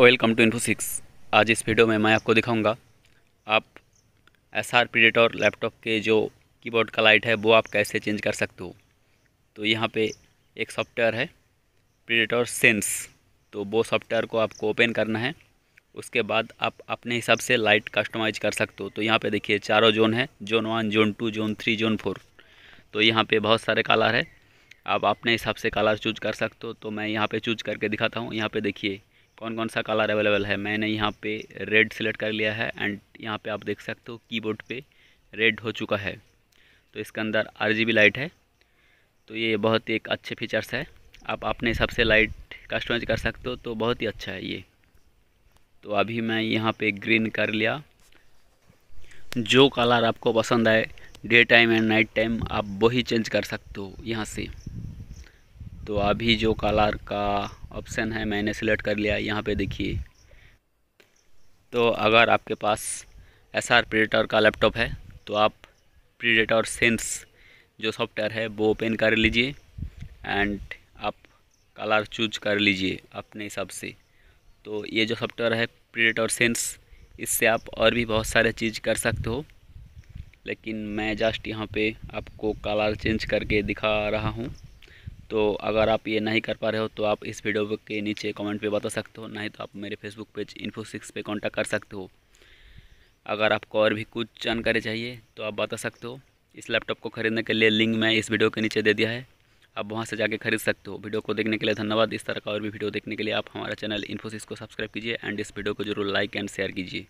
welcome two into six आज इस video में मैं आपको दिखाऊंगा आप एस आर प्रीडेटर लैपटॉप के जो कीबोर्ड का लाइट है वो आप कैसे चेंज कर सकते हो तो यहाँ पे एक सॉफ्टवेयर है प्रीडेटर सेंस तो वो सॉफ्टवेयर को आपको ओपन करना है उसके बाद आप अपने हिसाब से लाइट कस्टमाइज कर सकते हो तो यहाँ पे देखिए चारों जोन है zone one zone two zone three zone four तो यहाँ पर बहुत सारे कलर है आप अपने हिसाब से कलर चूज कर सकते हो तो मैं यहाँ पर चूज करके दिखाता हूँ यहाँ पर देखिए कौन कौन सा कलर अवेलेबल है मैंने यहाँ पे रेड सेलेक्ट कर लिया है एंड यहाँ पे आप देख सकते हो कीबोर्ड पे रेड हो चुका है तो इसके अंदर आर लाइट है तो ये बहुत ही एक अच्छे फीचर्स है आप अपने हिसाब से लाइट कस्टमाइज कर सकते हो तो बहुत ही अच्छा है ये तो अभी मैं यहाँ पे ग्रीन कर लिया जो कलर आपको पसंद आए day time and night time आप वही चेंज कर सकते हो यहाँ से तो अभी जो कलर का ऑप्शन है मैंने सेलेक्ट कर लिया यहाँ पे देखिए तो अगर आपके पास एस आर प्रीडेटर का लैपटॉप है तो आप प्रीडेटर सेंस जो सॉफ्टवेयर है वो ओपन कर लीजिए एंड आप कलर चूज कर लीजिए अपने हिसाब से तो ये जो सॉफ्टवेयर है प्रीडेटर सेंस इससे आप और भी बहुत सारे चीज़ कर सकते हो लेकिन मैं जस्ट यहाँ पे आपको कलर चेंज करके दिखा रहा हूँ तो अगर आप ये नहीं कर पा रहे हो तो आप इस वीडियो के नीचे कमेंट पे बता सकते हो नहीं तो आप मेरे फेसबुक पेज इन्फो सिक्स पर कॉन्टैक्ट कर सकते हो अगर आपको और भी कुछ जानकारी चाहिए तो आप बता सकते हो इस लैपटॉप को खरीदने के लिए लिंक मैं इस वीडियो के नीचे दे दिया है आप वहाँ से जाके खरीद सकते हो वीडियो को देखने के लिए धन्यवाद इस तरह का और भी वीडियो देखने के लिए आप हमारा चैनल इन्फोसिस को सब्सक्राइब कीजिए एंड इस वीडियो को जरूर लाइक एंड शेयर कीजिए